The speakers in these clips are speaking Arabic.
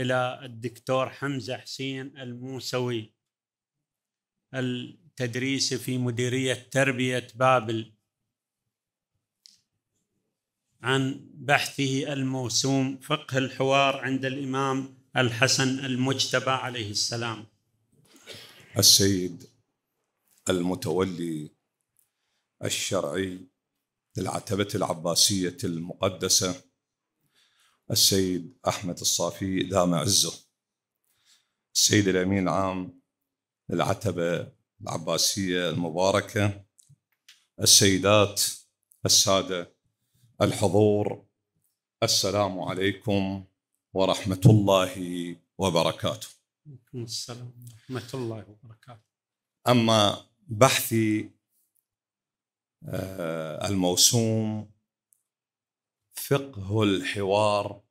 الى الدكتور حمزه حسين الموسوي التدريسي في مديريه تربيه بابل عن بحثه الموسوم فقه الحوار عند الامام الحسن المجتبى عليه السلام. السيد المتولي الشرعي للعتبه العباسيه المقدسه السيد أحمد الصافي دام عزه السيد الأمين العام للعتبة العباسية المباركة السيدات السادة الحضور السلام عليكم ورحمة الله وبركاته وعليكم السلام ورحمة الله وبركاته أما بحثي آه، الموسوم فقه الحوار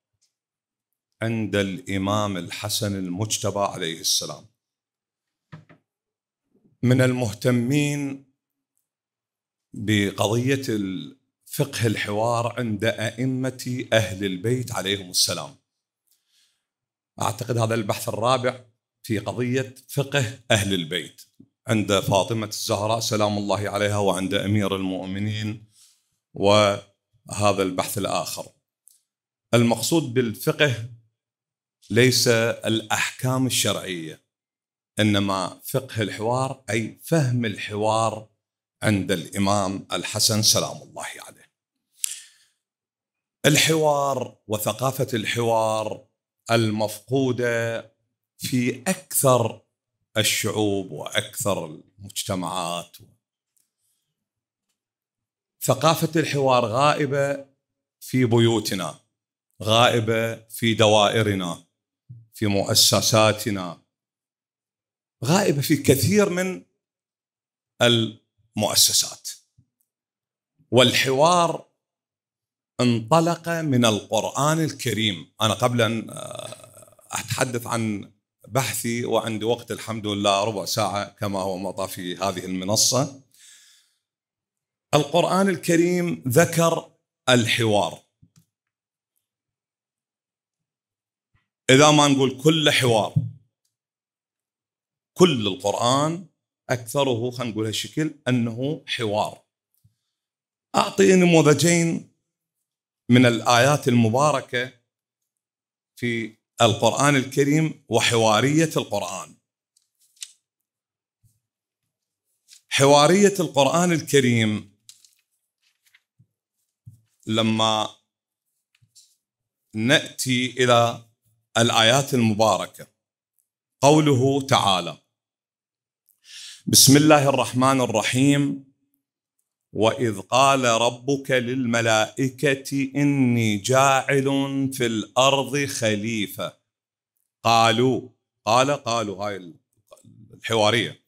عند الامام الحسن المجتبى عليه السلام من المهتمين بقضيه فقه الحوار عند ائمه اهل البيت عليهم السلام اعتقد هذا البحث الرابع في قضيه فقه اهل البيت عند فاطمه الزهراء سلام الله عليها وعند امير المؤمنين وهذا البحث الاخر المقصود بالفقه ليس الاحكام الشرعيه انما فقه الحوار اي فهم الحوار عند الامام الحسن سلام الله عليه. الحوار وثقافه الحوار المفقوده في اكثر الشعوب واكثر المجتمعات ثقافه الحوار غائبه في بيوتنا غائبه في دوائرنا في مؤسساتنا غائبه في كثير من المؤسسات والحوار انطلق من القران الكريم انا قبل ان آه، اتحدث عن بحثي وعندي وقت الحمد لله ربع ساعه كما هو مضى في هذه المنصه القران الكريم ذكر الحوار إذا ما نقول كل حوار كل القرآن أكثره خلينا نقول هالشكل أنه حوار أعطي نموذجين من الآيات المباركة في القرآن الكريم وحوارية القرآن حوارية القرآن الكريم لما نأتي إلى الايات المباركه قوله تعالى بسم الله الرحمن الرحيم واذ قال ربك للملائكه اني جاعل في الارض خليفه قالوا قال قالوا هاي الحواريه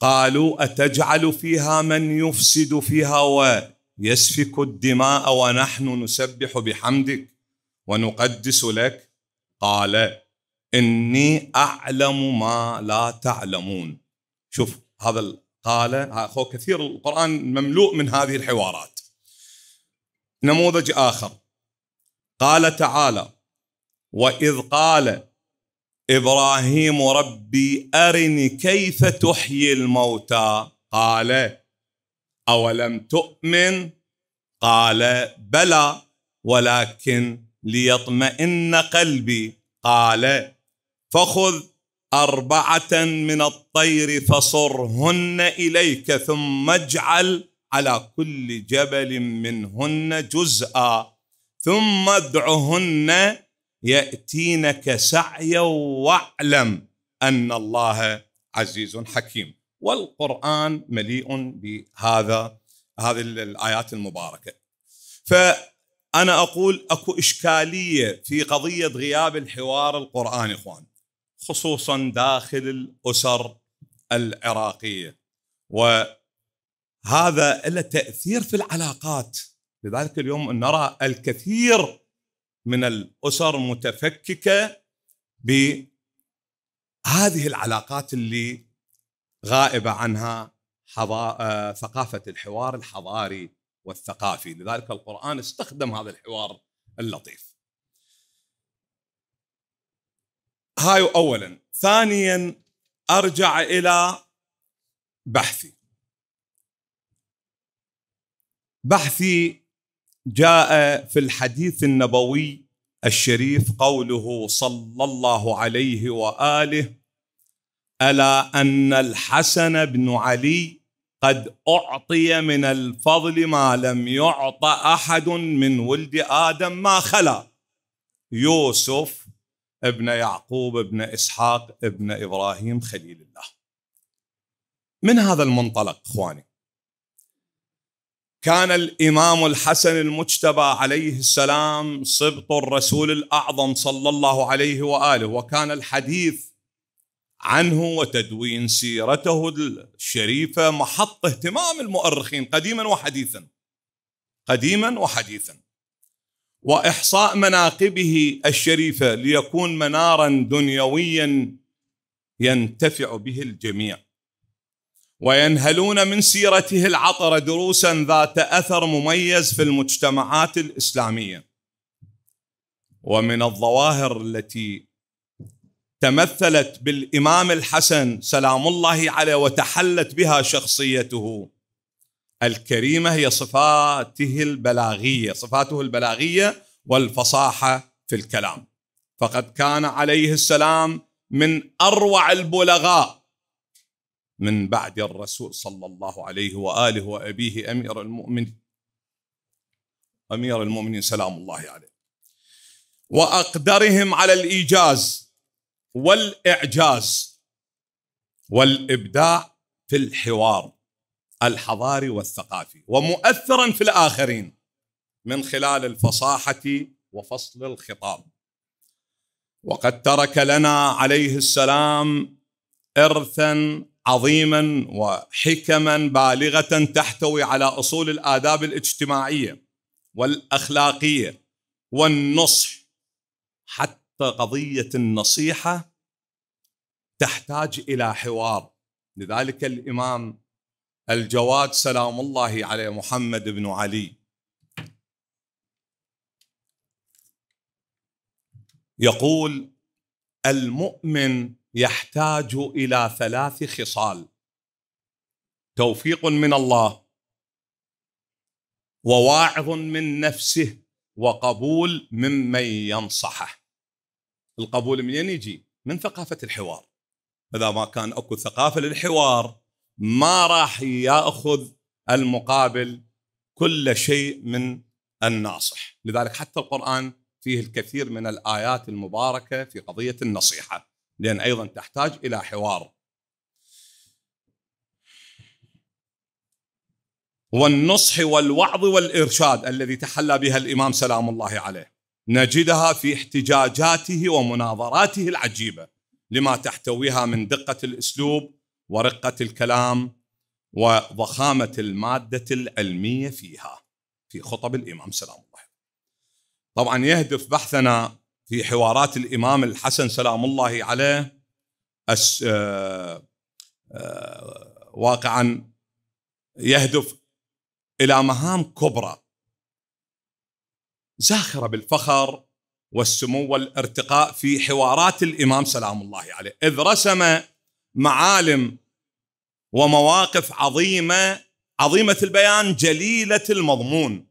قالوا اتجعل فيها من يفسد فيها ويسفك الدماء ونحن نسبح بحمدك ونقدس لك قال إني أعلم ما لا تعلمون شوف هذا قال أخو كثير القرآن مملوء من هذه الحوارات نموذج آخر قال تعالى وإذ قال إبراهيم ربي أرني كيف تحيي الموتى قال أولم تؤمن قال بلى ولكن ليطمئن قلبي قال فخذ أربعة من الطير فصرهن إليك ثم اجعل على كل جبل منهن جزءا ثم ادعهن يأتينك سعيا واعلم أن الله عزيز حكيم والقرآن مليء بهذا هذه الآيات المباركة ف أنا أقول أكو إشكالية في قضية غياب الحوار القرآني إخوان خصوصا داخل الأسر العراقية وهذا له تأثير في العلاقات لذلك اليوم نرى الكثير من الأسر متفككة بهذه العلاقات اللي غائبة عنها آه، ثقافة الحوار الحضاري والثقافي لذلك القرآن استخدم هذا الحوار اللطيف هاي أولا ثانيا أرجع إلى بحثي بحثي جاء في الحديث النبوي الشريف قوله صلى الله عليه واله الا ان الحسن بن علي قد اعطي من الفضل ما لم يعط احد من ولد ادم ما خلا يوسف ابن يعقوب ابن اسحاق ابن ابراهيم خليل الله من هذا المنطلق اخواني كان الامام الحسن المجتبى عليه السلام سبط الرسول الاعظم صلى الله عليه واله وكان الحديث عنه وتدوين سيرته الشريفه محط اهتمام المؤرخين قديما وحديثا قديما وحديثا واحصاء مناقبه الشريفه ليكون منارا دنيويا ينتفع به الجميع وينهلون من سيرته العطره دروسا ذات اثر مميز في المجتمعات الاسلاميه ومن الظواهر التي تمثلت بالامام الحسن سلام الله عليه وتحلت بها شخصيته الكريمه هي صفاته البلاغيه صفاته البلاغيه والفصاحه في الكلام فقد كان عليه السلام من اروع البلغاء من بعد الرسول صلى الله عليه واله وابيه امير المؤمنين امير المؤمنين سلام الله عليه واقدرهم على الايجاز والاعجاز والابداع في الحوار الحضاري والثقافي ومؤثرا في الاخرين من خلال الفصاحه وفصل الخطاب وقد ترك لنا عليه السلام ارثا عظيما وحكما بالغه تحتوي على اصول الاداب الاجتماعيه والاخلاقيه والنصح حتى فقضيه النصيحه تحتاج الى حوار لذلك الامام الجواد سلام الله عليه محمد بن علي يقول المؤمن يحتاج الى ثلاث خصال توفيق من الله وواعظ من نفسه وقبول ممن ينصحه القبول منين يجي؟ من ثقافه الحوار. اذا ما كان اكو ثقافه للحوار ما راح ياخذ المقابل كل شيء من الناصح، لذلك حتى القران فيه الكثير من الايات المباركه في قضيه النصيحه، لان ايضا تحتاج الى حوار. والنصح والوعظ والارشاد الذي تحلى بها الامام سلام الله عليه. نجدها في احتجاجاته ومناظراته العجيبه لما تحتويها من دقه الاسلوب ورقه الكلام وضخامه الماده العلميه فيها في خطب الامام سلام الله طبعا يهدف بحثنا في حوارات الامام الحسن سلام الله عليه أس... آه... آه... واقعا يهدف الى مهام كبرى زاخره بالفخر والسمو والارتقاء في حوارات الامام سلام الله عليه، اذ رسم معالم ومواقف عظيمه عظيمه البيان جليله المضمون.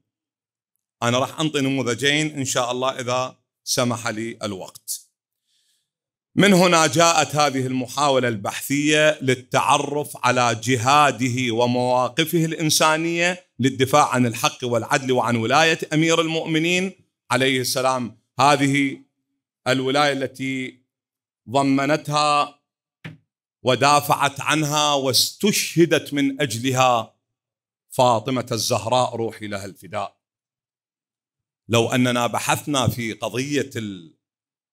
انا راح انطي نموذجين ان شاء الله اذا سمح لي الوقت. من هنا جاءت هذه المحاوله البحثيه للتعرف على جهاده ومواقفه الانسانيه للدفاع عن الحق والعدل وعن ولايه امير المؤمنين عليه السلام هذه الولايه التي ضمنتها ودافعت عنها واستشهدت من اجلها فاطمه الزهراء روحي لها الفداء لو اننا بحثنا في قضيه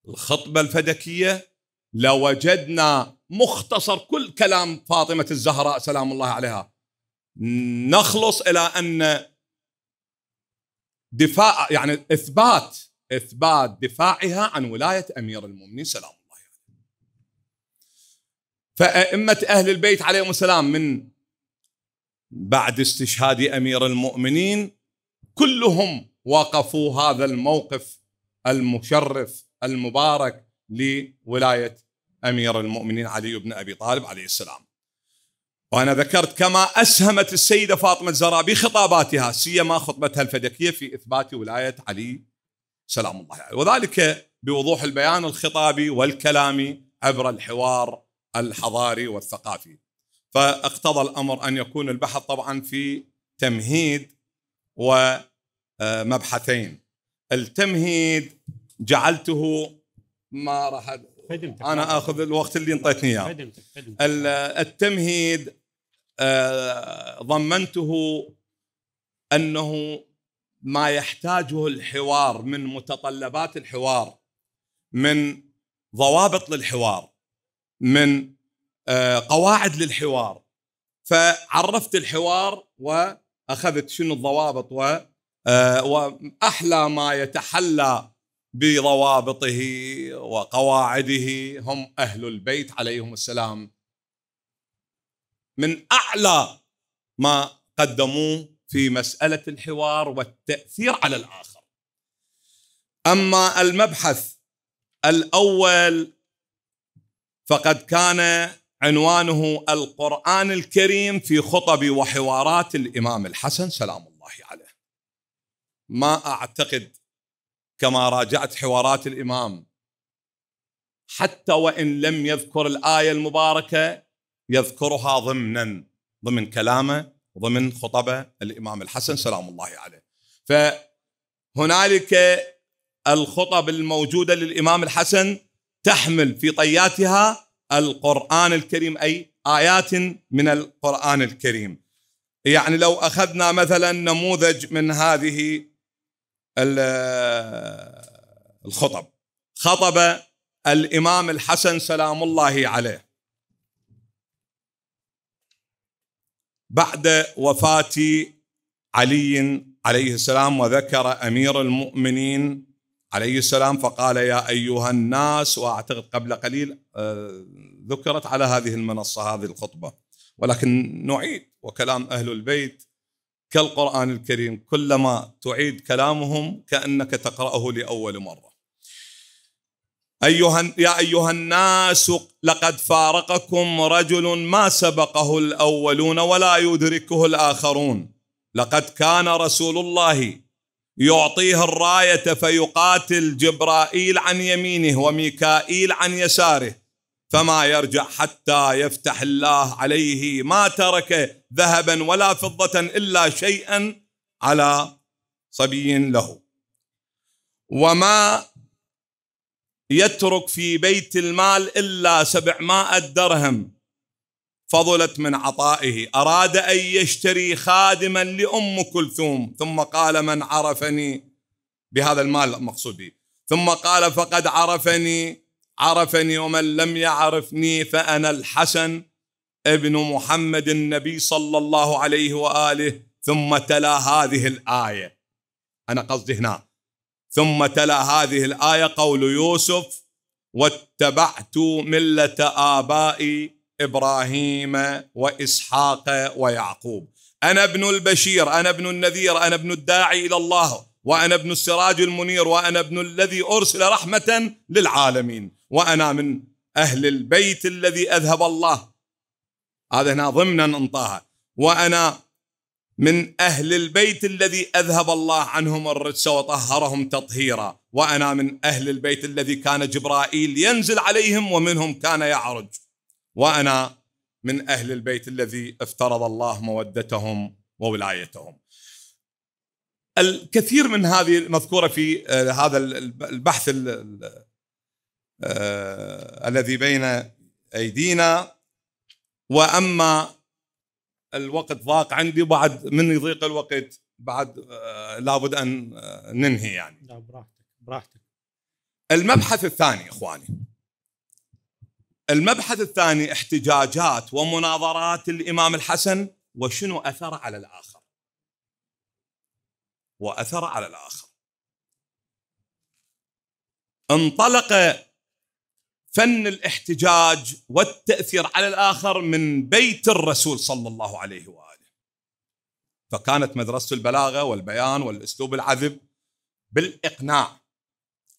الخطبه الفدكيه لوجدنا مختصر كل كلام فاطمه الزهراء سلام الله عليها نخلص الى ان دفاع يعني اثبات اثبات دفاعها عن ولايه امير المؤمنين سلام الله عليه. فائمه اهل البيت عليهم السلام من بعد استشهاد امير المؤمنين كلهم وقفوا هذا الموقف المشرف المبارك لولايه امير المؤمنين علي بن ابي طالب عليه السلام. وأنا ذكرت كما أسهمت السيدة فاطمة الزهراء بخطاباتها سيما خطبتها الفدكية في إثبات ولاية علي سلام الله عليه يعني وذلك بوضوح البيان الخطابي والكلامي عبر الحوار الحضاري والثقافي فاقتضى الأمر أن يكون البحث طبعا في تمهيد ومبحثين التمهيد جعلته ما راح أنا آخذ الوقت اللي انطيتني إياه التمهيد آه، ضمنته انه ما يحتاجه الحوار من متطلبات الحوار من ضوابط للحوار من آه، قواعد للحوار فعرفت الحوار واخذت شنو الضوابط و آه، واحلى ما يتحلى بضوابطه وقواعده هم اهل البيت عليهم السلام من اعلى ما قدموه في مساله الحوار والتاثير على الاخر. اما المبحث الاول فقد كان عنوانه القران الكريم في خطب وحوارات الامام الحسن سلام الله عليه. ما اعتقد كما راجعت حوارات الامام حتى وان لم يذكر الايه المباركه يذكرها ضمنا ضمن كلامه وضمن خطبه الامام الحسن سلام الله عليه. فهنالك الخطب الموجوده للامام الحسن تحمل في طياتها القران الكريم اي ايات من القران الكريم. يعني لو اخذنا مثلا نموذج من هذه الخطب خطب الامام الحسن سلام الله عليه بعد وفاه علي عليه السلام وذكر امير المؤمنين عليه السلام فقال يا ايها الناس واعتقد قبل قليل آه، ذكرت على هذه المنصه هذه الخطبه ولكن نعيد وكلام اهل البيت كالقران الكريم كلما تعيد كلامهم كانك تقراه لاول مره أيها يا أيها الناس لقد فارقكم رجل ما سبقه الأولون ولا يدركه الآخرون لقد كان رسول الله يعطيه الراية فيقاتل جبرائيل عن يمينه وميكائيل عن يساره فما يرجع حتى يفتح الله عليه ما ترك ذهبا ولا فضة إلا شيئا على صبي له وما يترك في بيت المال إلا سبعمائة درهم فضلت من عطائه أراد أن يشتري خادما لأم كلثوم ثم قال من عرفني بهذا المال المقصود به ثم قال فقد عرفني عرفني ومن لم يعرفني فأنا الحسن ابن محمد النبي صلى الله عليه وآله ثم تلا هذه الآية أنا قصدي هنا ثم تلا هذه الايه قول يوسف واتبعت مله ابائي ابراهيم واسحاق ويعقوب انا ابن البشير انا ابن النذير انا ابن الداعي الى الله وانا ابن السراج المنير وانا ابن الذي ارسل رحمه للعالمين وانا من اهل البيت الذي اذهب الله هذا هنا ضمنا انطاها وانا من أهل البيت الذي أذهب الله عنهم الرجس وطهرهم تطهيرا وأنا من أهل البيت الذي كان جبرائيل ينزل عليهم ومنهم كان يعرج وأنا من أهل البيت الذي افترض الله مودتهم وولايتهم الكثير من هذه المذكورة في آه، هذا البحث آه، الذي بين أيدينا وأما الوقت ضاق عندي وبعد من يضيق الوقت بعد آه، لابد ان آه، ننهي يعني لا براحتك براحتك المبحث الثاني اخواني المبحث الثاني احتجاجات ومناظرات الامام الحسن وشنو اثر على الاخر واثر على الاخر انطلق فن الاحتجاج والتاثير على الاخر من بيت الرسول صلى الله عليه واله. فكانت مدرسه البلاغه والبيان والاسلوب العذب بالاقناع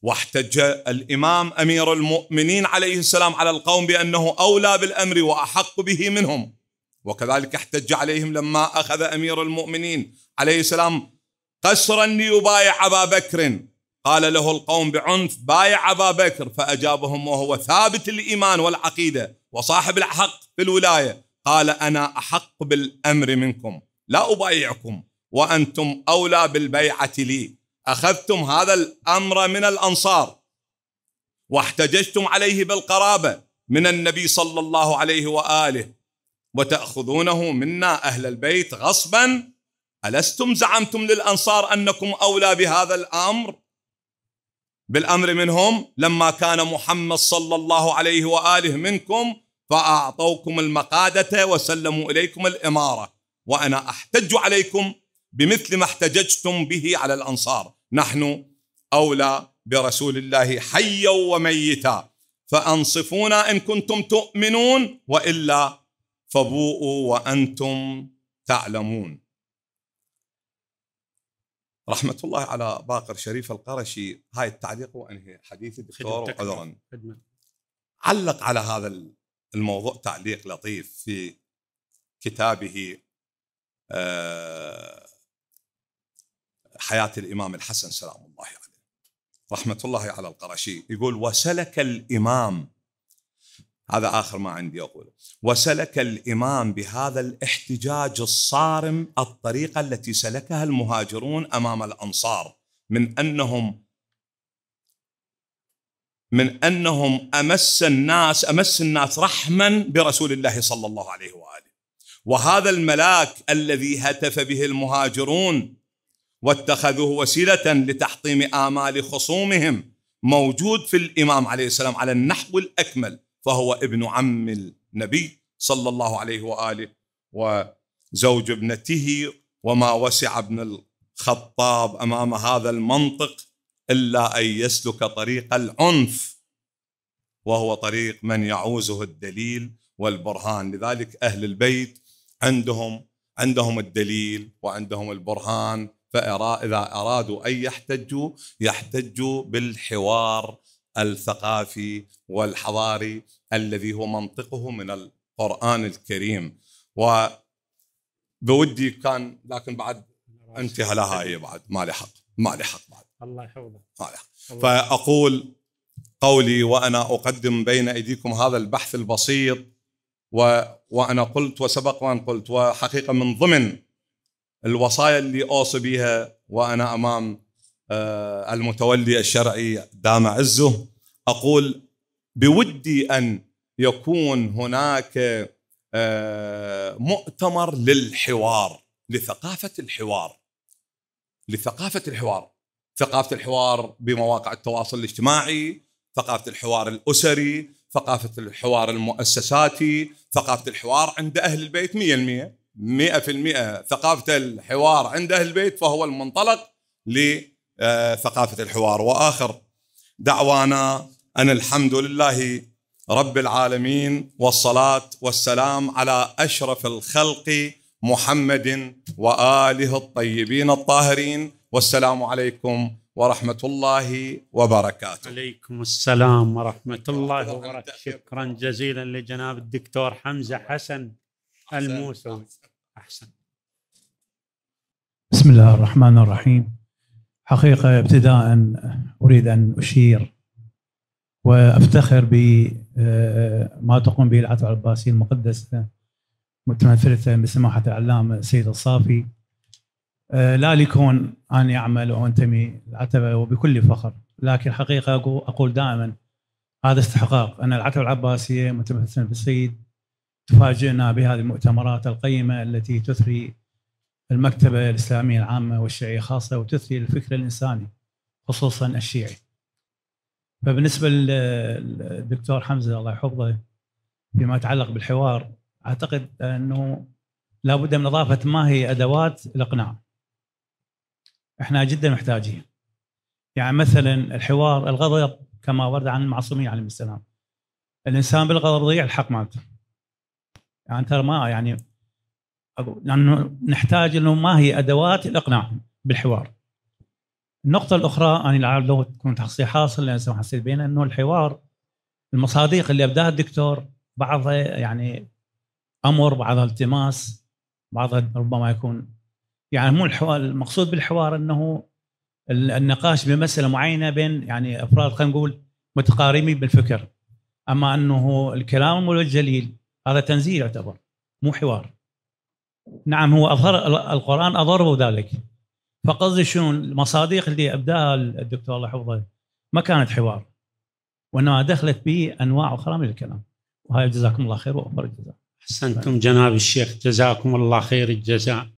واحتج الامام امير المؤمنين عليه السلام على القوم بانه اولى بالامر واحق به منهم وكذلك احتج عليهم لما اخذ امير المؤمنين عليه السلام قسرا ليبايع ابا بكر قال له القوم بعنف بايع أبا بكر فأجابهم وهو ثابت الإيمان والعقيدة وصاحب الحق في الولاية قال أنا أحق بالأمر منكم لا أبايعكم وأنتم أولى بالبيعة لي أخذتم هذا الأمر من الأنصار واحتججتم عليه بالقرابة من النبي صلى الله عليه وآله وتأخذونه منا أهل البيت غصبا ألستم زعمتم للأنصار أنكم أولى بهذا الأمر بالامر منهم لما كان محمد صلى الله عليه واله منكم فاعطوكم المقاده وسلموا اليكم الاماره وانا احتج عليكم بمثل ما احتججتم به على الانصار نحن اولى برسول الله حيا وميتا فانصفونا ان كنتم تؤمنون والا فبوءوا وانتم تعلمون رحمة الله على باقر شريف القرشي هاي التعليق وأنهي حديثي دكتور عذرا علق على هذا الموضوع تعليق لطيف في كتابه آه، حياة الإمام الحسن سلام الله عليه رحمة الله على القرشي يقول وسلك الإمام هذا آخر ما عندي أقوله وسلك الإمام بهذا الاحتجاج الصارم الطريقة التي سلكها المهاجرون أمام الأنصار من أنهم من أنهم أمس الناس أمس الناس رحما برسول الله صلى الله عليه وآله وهذا الملاك الذي هتف به المهاجرون واتخذوه وسيلة لتحطيم آمال خصومهم موجود في الإمام عليه السلام على النحو الأكمل فهو ابن عم النبي صلى الله عليه واله وزوج ابنته وما وسع ابن الخطاب امام هذا المنطق الا ان يسلك طريق العنف وهو طريق من يعوزه الدليل والبرهان لذلك اهل البيت عندهم عندهم الدليل وعندهم البرهان فإذا أرادوا أن يحتجوا يحتجوا بالحوار الثقافي والحضاري الذي هو منطقه من القرآن الكريم و بودي كان لكن بعد انتهى لها هاي بعد ما لي حق ما لي حق بعد الله يحفظك ما لي حق فأقول قولي وأنا أقدم بين أيديكم هذا البحث البسيط و... وأنا قلت وسبق وأن قلت وحقيقة من ضمن الوصايا اللي أوصي بها وأنا أمام آه، المتولي الشرعي دام عزه اقول بودي ان يكون هناك آه، مؤتمر للحوار لثقافه الحوار لثقافه الحوار ثقافه الحوار بمواقع التواصل الاجتماعي ثقافه الحوار الاسري ثقافه الحوار المؤسساتي ثقافه الحوار عند اهل البيت 100% 100% ثقافه الحوار عند اهل البيت فهو المنطلق ل آه، ثقافة الحوار وآخر دعوانا أن الحمد لله رب العالمين والصلاة والسلام على أشرف الخلق محمد وآله الطيبين الطاهرين والسلام عليكم ورحمة الله وبركاته عليكم السلام ورحمة الله وبركاته شكرا جزيلا لجناب الدكتور حمزة حسن الموسوي أحسن بسم الله الرحمن الرحيم حقيقة ابتداء أريد أن أشير وأفتخر بما آه، تقوم به العتبة العباسية المقدسة متمثلة بسماحة العلامة السيد الصافي آه، لا لكون أني أعمل وأنتمي العتبة وبكل فخر لكن حقيقة أقول دائما هذا استحقاق أن العتبة العباسية متمثلة بالسيد تفاجئنا بهذه المؤتمرات القيمة التي تثري المكتبة الإسلامية العامة والشيعية خاصة وتثري الفكر الإنساني خصوصا الشيعي فبالنسبة للدكتور حمزة الله يحفظه فيما يتعلق بالحوار أعتقد أنه لابد من إضافة ما هي أدوات الإقناع احنا جدا محتاجين يعني مثلا الحوار الغضب كما ورد عن المعصومية عليهم السلام الانسان بالغضب يضيع الحق مالته يعني ترى ما يعني لانه نحتاج انه ما هي ادوات الاقناع بالحوار. النقطة الأخرى أنا العاب لو تكون حصي حاصل لأن حسيت بينها أنه الحوار المصادق اللي أبداها الدكتور بعضها يعني أمر بعضها التماس بعضها ربما يكون يعني مو الحوار المقصود بالحوار أنه النقاش بمسألة معينة بين يعني أفراد خلينا نقول متقاربين بالفكر أما أنه الكلام الموجه الجليل هذا تنزيل يعتبر مو حوار نعم هو اظهر القران أظهره ذلك فقصدي شنو المصادق اللي ابداها الدكتور الله يحفظه ما كانت حوار وانما دخلت به انواع اخرى من الكلام وهذا جزاكم الله خير واخر الجزاء احسنتم جناب الشيخ جزاكم الله خير الجزاء